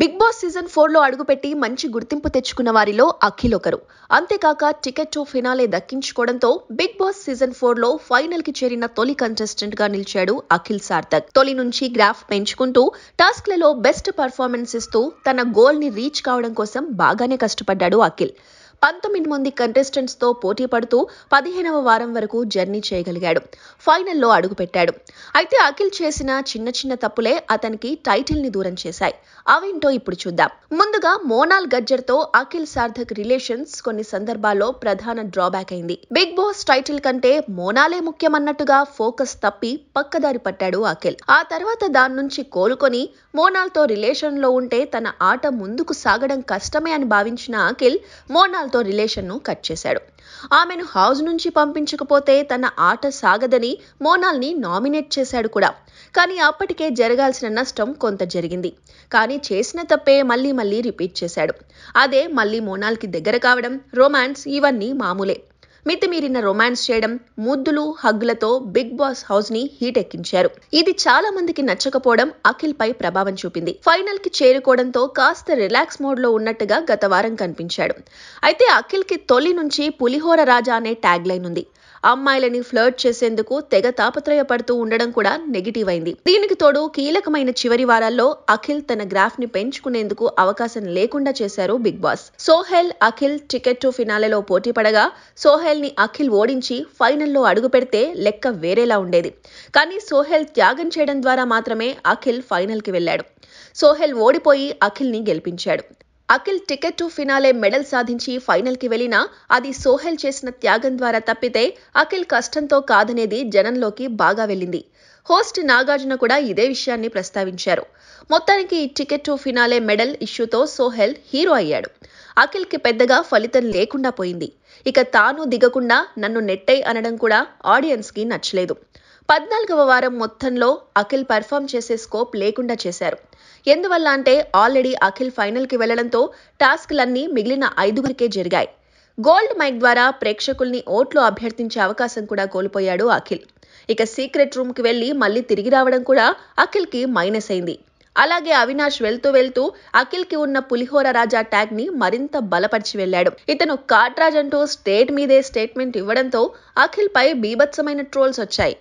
Big Boss season ఫోర్లో అడుగుపెట్టి మంచి గుర్తింపు తెచ్చుకున్న వారిలో అఖిల్ ఒకరు అంతేకాక టికెట్ టు ఫినాలే దక్కించుకోవడంతో బిగ్ బాస్ సీజన్ ఫోర్లో ఫైనల్ కి చేరిన తొలి కంటెస్టెంట్ గా నిలిచాడు అఖిల్ సార్థక్ తొలి నుంచి గ్రాఫ్ పెంచుకుంటూ టాస్క్లలో బెస్ట్ పర్ఫార్మెన్స్ ఇస్తూ తన గోల్ ని రీచ్ కావడం కోసం బాగానే కష్టపడ్డాడు అఖిల్ పంతొమ్మిది మంది కంటెస్టెంట్స్ తో పోటీ పడుతూ పదిహేనవ వారం వరకు జర్నీ చేయగలిగాడు ఫైనల్లో అడుగుపెట్టాడు అయితే అఖిల్ చేసిన చిన్న చిన్న తప్పులే అతనికి టైటిల్ ని దూరం చేశాయి అవేంటో ఇప్పుడు చూద్దాం ముందుగా మోనాల్ గజ్జర్ తో అఖిల్ సార్థక్ రిలేషన్స్ కొన్ని సందర్భాల్లో ప్రధాన డ్రాబ్యాక్ అయింది బిగ్ బాస్ టైటిల్ కంటే మోనాలే ముఖ్యమన్నట్టుగా ఫోకస్ తప్పి పక్కదారి పట్టాడు అఖిల్ ఆ తర్వాత దాని నుంచి కోలుకొని మోనాల్ తో రిలేషన్ లో ఉంటే తన ఆట ముందుకు సాగడం కష్టమే అని భావించిన అఖిల్ మోనాల్ శ్రీకాంత్తో రిలేషన్ను కట్ చేశాడు ఆమెను హౌస్ నుంచి పంపించకపోతే తన ఆట సాగదని మోనాల్ని నామినేట్ చేశాడు కూడా కానీ అప్పటికే జరగాల్సిన నష్టం కొంత జరిగింది కానీ చేసిన తప్పే మళ్ళీ మళ్ళీ రిపీట్ చేశాడు అదే మళ్ళీ మోనాల్కి దగ్గర కావడం రొమాన్స్ ఇవన్నీ మామూలే మితిమీరిన రొమాన్స్ చేయడం ముద్దులు హగ్లతో బిగ్ బాస్ హౌస్ ని హీట్ ఎక్కించారు ఇది చాలా మందికి నచ్చకపోవడం అఖిల్ పై ప్రభావం చూపింది ఫైనల్ కి చేరుకోవడంతో కాస్త రిలాక్స్ మోడ్ లో ఉన్నట్టుగా గత వారం కనిపించాడు అయితే అఖిల్ కి తొలి నుంచి పులిహోర రాజా అనే ట్యాగ్ లైన్ ఉంది అమ్మాయిలని ఫ్లర్ట్ చేసేందుకు తెగ తాపత్రయపడుతూ ఉండడం కూడా నెగిటివ్ అయింది దీనికి తోడు కీలకమైన చివరి వారాల్లో అఖిల్ తన గ్రాఫ్ ని పెంచుకునేందుకు అవకాశం లేకుండా చేశారు Bigg Boss Sohel Akhil ticket to ఫినాలలో పోటీ పడగా సోహెల్ ని అఖిల్ ఓడించి ఫైనల్లో అడుగు పెడితే లెక్క వేరేలా ఉండేది కానీ సోహెల్ త్యాగం చేయడం ద్వారా మాత్రమే అఖిల్ ఫైనల్ కి వెళ్ళాడు సోహెల్ ఓడిపోయి అఖిల్ ని గెలిపించాడు Akhil ticket to finale medal సాధించి ఫైనల్ కి వెళ్లినా అది సోహెల్ చేసిన త్యాగం ద్వారా తప్పితే అఖిల్ కష్టంతో కాదనేది జనంలోకి బాగా వెళ్ళింది హోస్ట్ నాగార్జున కూడా ఇదే విషయాన్ని ప్రస్తావించారు మొత్తానికి ఈ టికెట్ టు ఫినాలే మెడల్ ఇష్యూతో సోహెల్ హీరో అయ్యాడు అఖిల్కి పెద్దగా ఫలితం లేకుండా పోయింది ఇక తాను దిగకుండా నన్ను నెట్టై అనడం కూడా ఆడియన్స్కి నచ్చలేదు పద్నాలుగవ వారం మొత్తంలో అఖిల్ పర్ఫామ్ చేసే స్కోప్ లేకుండా చేశారు ఎందువల్ల అంటే ఆల్రెడీ అఖిల్ ఫైనల్కి వెళ్లడంతో టాస్క్లన్నీ మిగిలిన ఐదుగురికే జరిగాయి గోల్డ్ మైక్ ద్వారా ప్రేక్షకుల్ని ఓట్లు అభ్యర్థించే అవకాశం కూడా కోల్పోయాడు అఖిల్ ఇక సీక్రెట్ రూమ్కి వెళ్లి మళ్ళీ తిరిగి రావడం కూడా అఖిల్కి మైనస్ అయింది అలాగే అవినాష్ వెళ్తూ వెళ్తూ అఖిల్ కి ఉన్న పులిహోర రాజా ట్యాగ్ ని మరింత బలపరిచి వెళ్లాడు ఇతను కాట్రాజ్ అంటూ స్టేట్ మీదే స్టేట్మెంట్ ఇవ్వడంతో అఖిల్ పై బీభత్సమైన ట్రోల్స్ వచ్చాయి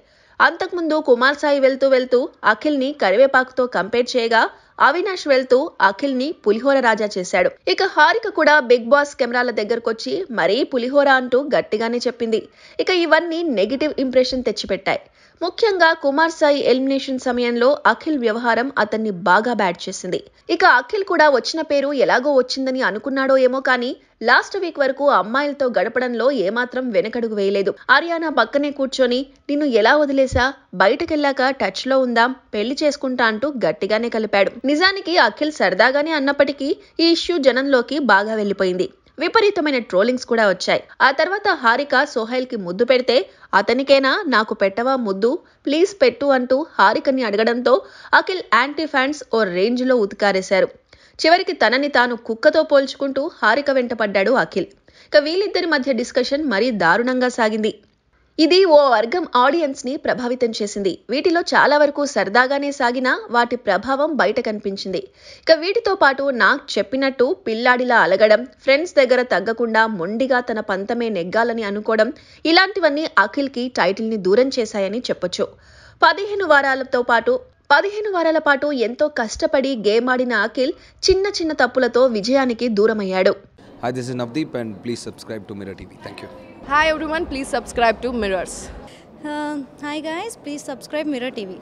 అంతకుముందు కుమార్ సాయి వెళ్తూ వెళ్తూ అఖిల్ని కరివేపాకుతో కంపేర్ చేయగా అవినాష్ వెళ్తూ అఖిల్ ని పులిహోర రాజా చేశాడు ఇక హారిక కూడా బిగ్ బాస్ కెమెరాల దగ్గరకొచ్చి మరీ పులిహోర అంటూ గట్టిగానే చెప్పింది ఇక ఇవన్నీ నెగిటివ్ ఇంప్రెషన్ తెచ్చిపెట్టాయి ముఖ్యంగా కుమార్ సాయి ఎలిమినేషన్ సమయంలో అఖిల్ వ్యవహారం అతన్ని బాగా బ్యాడ్ చేసింది ఇక అఖిల్ కూడా వచ్చిన పేరు ఎలాగో వచ్చిందని అనుకున్నాడో ఏమో కానీ లాస్ట్ వీక్ వరకు అమ్మాయిలతో గడపడంలో ఏమాత్రం వెనకడుగు వేయలేదు ఆర్యానా పక్కనే కూర్చొని నిన్ను ఎలా వదిలేసా బయటకెళ్ళాక టచ్ లో ఉందాం పెళ్లి చేసుకుంటా అంటూ గట్టిగానే కలిపాడు నిజానికి అఖిల్ సరదాగానే అన్నప్పటికీ ఈ ఇష్యూ జనంలోకి బాగా వెళ్ళిపోయింది విపరీతమైన ట్రోలింగ్స్ కూడా వచ్చాయి ఆ తర్వాత హారిక సోహైల్ కి ముద్దు పెడితే అతనికేనా నాకు పెట్టవా ముద్దు ప్లీజ్ పెట్టు అంటూ హారికని అడగడంతో అఖిల్ యాంటీ ఫ్యాన్స్ ఓ రేంజ్ లో ఉతికారేశారు చివరికి తనని తాను కుక్కతో పోల్చుకుంటూ హారిక వెంట పడ్డాడు అఖిల్ ఇక వీళ్ళిద్దరి మధ్య డిస్కషన్ మరీ దారుణంగా సాగింది ఇది ఓ వర్గం ఆడియన్స్ ని ప్రభావితం చేసింది వీటిలో చాలా వరకు సరదాగానే సాగినా వాటి ప్రభావం బయట కనిపించింది ఇక వీటితో పాటు నాకు చెప్పినట్టు పిల్లాడిలా అలగడం ఫ్రెండ్స్ దగ్గర తగ్గకుండా మొండిగా తన పంతమే నెగ్గాలని అనుకోవడం ఇలాంటివన్నీ అఖిల్ కి టైటిల్ ని దూరం చేశాయని చెప్పొచ్చు పదిహేను వారాలతో పాటు పదిహేను వారాల పాటు ఎంతో కష్టపడి గేమ్ ఆడిన అఖిల్ చిన్న చిన్న తప్పులతో విజయానికి దూరమయ్యాడు Hi everyone, please subscribe to Mirrors. Uh, hi guys, please subscribe Mirror TV.